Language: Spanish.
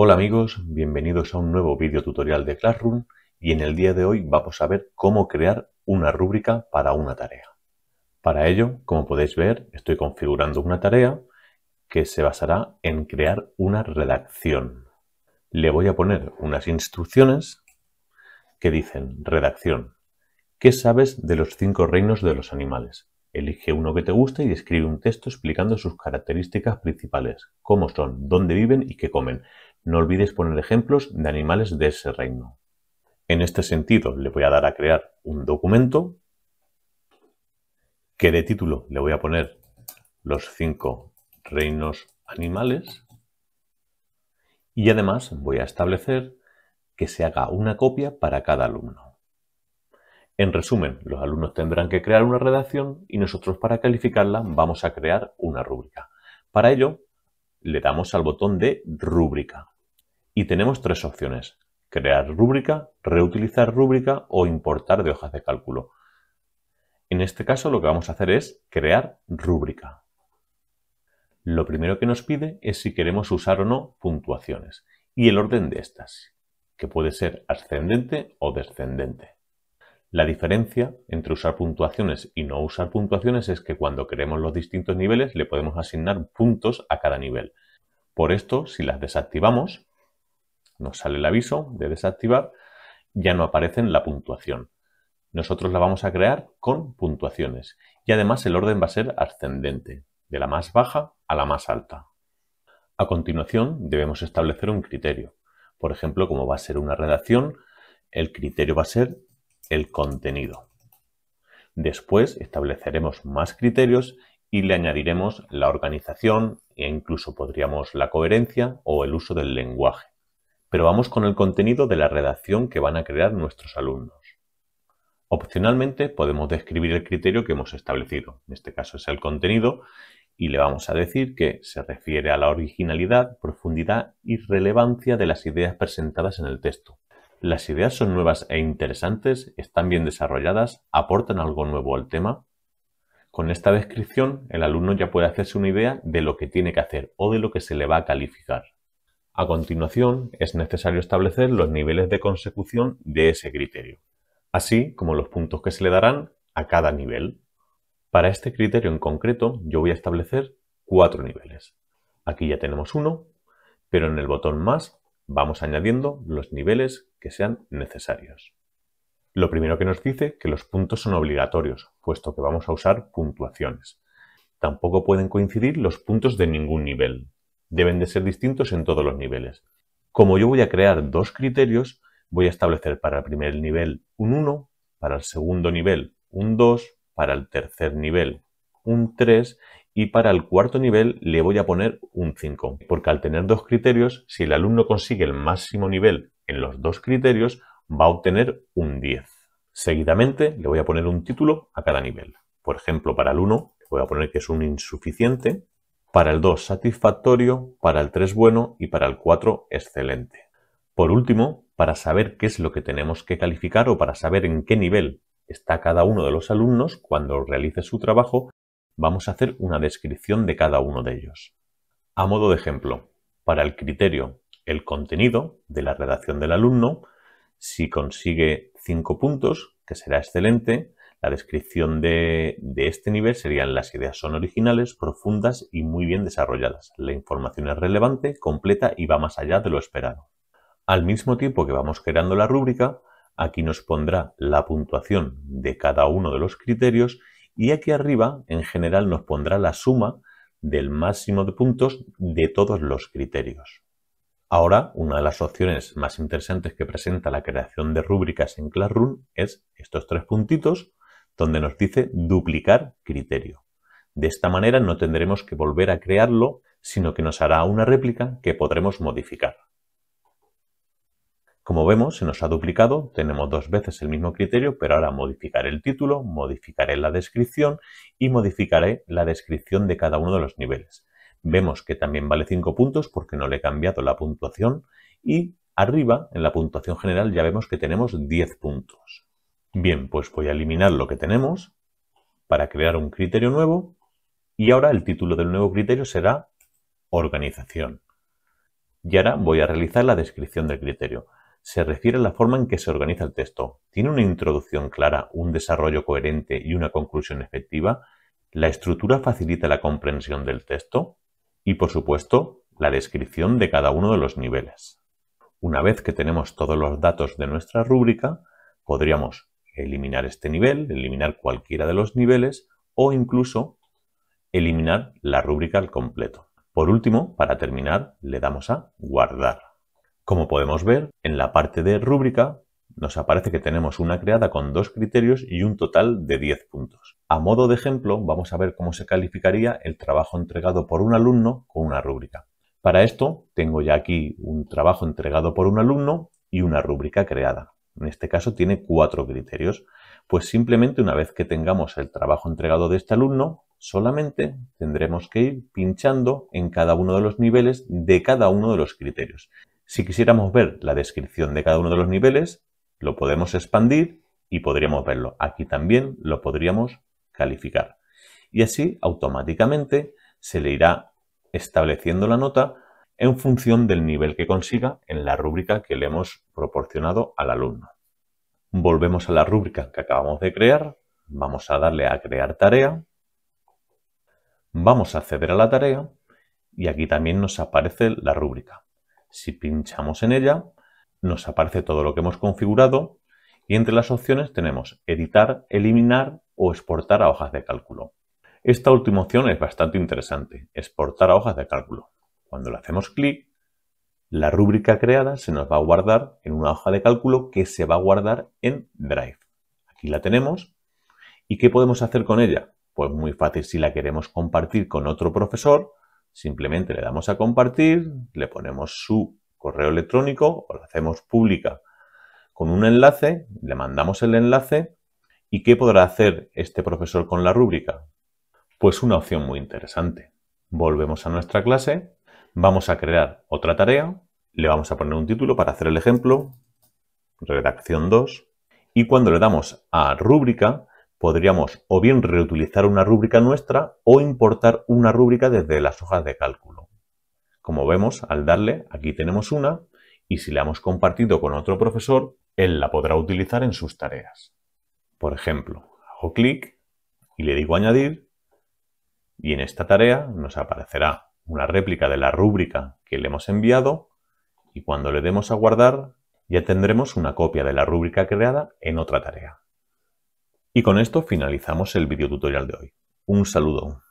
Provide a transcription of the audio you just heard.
Hola amigos, bienvenidos a un nuevo vídeo tutorial de Classroom y en el día de hoy vamos a ver cómo crear una rúbrica para una tarea. Para ello, como podéis ver, estoy configurando una tarea que se basará en crear una redacción. Le voy a poner unas instrucciones que dicen redacción. ¿Qué sabes de los cinco reinos de los animales? Elige uno que te guste y escribe un texto explicando sus características principales, cómo son, dónde viven y qué comen no olvides poner ejemplos de animales de ese reino. En este sentido, le voy a dar a crear un documento que de título le voy a poner los cinco reinos animales y además voy a establecer que se haga una copia para cada alumno. En resumen, los alumnos tendrán que crear una redacción y nosotros para calificarla vamos a crear una rúbrica. Para ello, le damos al botón de rúbrica. Y tenemos tres opciones. Crear rúbrica, reutilizar rúbrica o importar de hojas de cálculo. En este caso lo que vamos a hacer es crear rúbrica. Lo primero que nos pide es si queremos usar o no puntuaciones y el orden de estas, que puede ser ascendente o descendente. La diferencia entre usar puntuaciones y no usar puntuaciones es que cuando queremos los distintos niveles le podemos asignar puntos a cada nivel. Por esto, si las desactivamos, nos sale el aviso de desactivar, ya no aparece en la puntuación. Nosotros la vamos a crear con puntuaciones y además el orden va a ser ascendente, de la más baja a la más alta. A continuación debemos establecer un criterio. Por ejemplo, como va a ser una redacción, el criterio va a ser el contenido. Después estableceremos más criterios y le añadiremos la organización e incluso podríamos la coherencia o el uso del lenguaje pero vamos con el contenido de la redacción que van a crear nuestros alumnos. Opcionalmente podemos describir el criterio que hemos establecido, en este caso es el contenido, y le vamos a decir que se refiere a la originalidad, profundidad y relevancia de las ideas presentadas en el texto. Las ideas son nuevas e interesantes, están bien desarrolladas, aportan algo nuevo al tema. Con esta descripción, el alumno ya puede hacerse una idea de lo que tiene que hacer o de lo que se le va a calificar. A continuación, es necesario establecer los niveles de consecución de ese criterio, así como los puntos que se le darán a cada nivel. Para este criterio en concreto, yo voy a establecer cuatro niveles. Aquí ya tenemos uno, pero en el botón más vamos añadiendo los niveles que sean necesarios. Lo primero que nos dice que los puntos son obligatorios, puesto que vamos a usar puntuaciones. Tampoco pueden coincidir los puntos de ningún nivel deben de ser distintos en todos los niveles. Como yo voy a crear dos criterios, voy a establecer para el primer nivel un 1, para el segundo nivel un 2, para el tercer nivel un 3 y para el cuarto nivel le voy a poner un 5. Porque al tener dos criterios, si el alumno consigue el máximo nivel en los dos criterios, va a obtener un 10. Seguidamente le voy a poner un título a cada nivel. Por ejemplo, para el 1 le voy a poner que es un insuficiente, para el 2 satisfactorio, para el 3 bueno y para el 4 excelente. Por último, para saber qué es lo que tenemos que calificar o para saber en qué nivel está cada uno de los alumnos cuando realice su trabajo, vamos a hacer una descripción de cada uno de ellos. A modo de ejemplo, para el criterio, el contenido de la redacción del alumno, si consigue 5 puntos, que será excelente, la descripción de, este nivel serían las ideas son originales, profundas y muy bien desarrolladas. La información es relevante, completa y va más allá de lo esperado. Al mismo tiempo que vamos creando la rúbrica, aquí nos pondrá la puntuación de cada uno de los criterios y aquí arriba en general nos pondrá la suma del máximo de puntos de todos los criterios. Ahora, una de las opciones más interesantes que presenta la creación de rúbricas en Classroom es estos tres puntitos donde nos dice duplicar criterio. De esta manera no tendremos que volver a crearlo, sino que nos hará una réplica que podremos modificar. Como vemos, se nos ha duplicado, tenemos dos veces el mismo criterio, pero ahora modificaré el título, modificaré la descripción y modificaré la descripción de cada uno de los niveles. Vemos que también vale 5 puntos porque no le he cambiado la puntuación y arriba, en la puntuación general, ya vemos que tenemos 10 puntos. Bien, pues voy a eliminar lo que tenemos para crear un criterio nuevo y ahora el título del nuevo criterio será organización. Y ahora voy a realizar la descripción del criterio. Se refiere a la forma en que se organiza el texto. ¿Tiene una introducción clara, un desarrollo coherente y una conclusión efectiva? ¿La estructura facilita la comprensión del texto? Y, por supuesto, la descripción de cada uno de los niveles. Una vez que tenemos todos los datos de nuestra rúbrica, podríamos eliminar este nivel, eliminar cualquiera de los niveles o incluso eliminar la rúbrica al completo. Por último, para terminar, le damos a guardar. Como podemos ver, en la parte de rúbrica nos aparece que tenemos una creada con dos criterios y un total de 10 puntos. A modo de ejemplo, vamos a ver cómo se calificaría el trabajo entregado por un alumno con una rúbrica. Para esto, tengo ya aquí un trabajo entregado por un alumno y una rúbrica creada. En este caso tiene cuatro criterios. Pues simplemente una vez que tengamos el trabajo entregado de este alumno, solamente tendremos que ir pinchando en cada uno de los niveles de cada uno de los criterios. Si quisiéramos ver la descripción de cada uno de los niveles, lo podemos expandir y podríamos verlo. Aquí también lo podríamos calificar. Y así automáticamente se le irá estableciendo la nota en función del nivel que consiga en la rúbrica que le hemos proporcionado al alumno. Volvemos a la rúbrica que acabamos de crear, vamos a darle a crear tarea, vamos a acceder a la tarea y aquí también nos aparece la rúbrica. Si pinchamos en ella, nos aparece todo lo que hemos configurado y entre las opciones tenemos editar, eliminar o exportar a hojas de cálculo. Esta última opción es bastante interesante, exportar a hojas de cálculo. Cuando le hacemos clic, la rúbrica creada se nos va a guardar en una hoja de cálculo que se va a guardar en Drive. Aquí la tenemos. ¿Y qué podemos hacer con ella? Pues muy fácil, si la queremos compartir con otro profesor, simplemente le damos a compartir, le ponemos su correo electrónico o la hacemos pública con un enlace, le mandamos el enlace ¿y qué podrá hacer este profesor con la rúbrica? Pues una opción muy interesante. Volvemos a nuestra clase Vamos a crear otra tarea, le vamos a poner un título para hacer el ejemplo, redacción 2, y cuando le damos a rúbrica, podríamos o bien reutilizar una rúbrica nuestra o importar una rúbrica desde las hojas de cálculo. Como vemos, al darle, aquí tenemos una, y si la hemos compartido con otro profesor, él la podrá utilizar en sus tareas. Por ejemplo, hago clic y le digo añadir, y en esta tarea nos aparecerá una réplica de la rúbrica que le hemos enviado y cuando le demos a guardar ya tendremos una copia de la rúbrica creada en otra tarea. Y con esto finalizamos el tutorial de hoy. Un saludo.